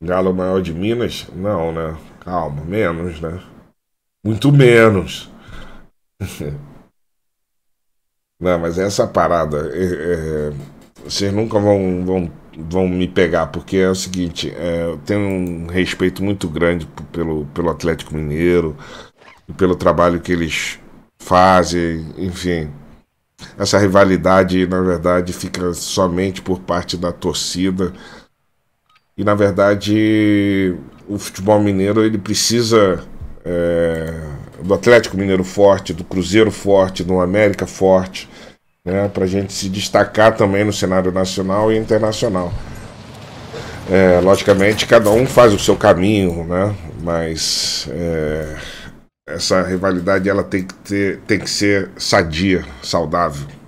Galo maior de Minas? Não, né? Calma, menos, né? Muito menos. Não, mas essa parada, é, é, vocês nunca vão, vão, vão me pegar, porque é o seguinte, é, eu tenho um respeito muito grande pelo, pelo Atlético Mineiro, pelo trabalho que eles fazem, enfim. Essa rivalidade, na verdade, fica somente por parte da torcida. E na verdade o futebol mineiro ele precisa é, do Atlético Mineiro forte, do Cruzeiro forte, do América forte, né, para a gente se destacar também no cenário nacional e internacional. É, logicamente, cada um faz o seu caminho, né, mas é, essa rivalidade ela tem que, ter, tem que ser sadia, saudável.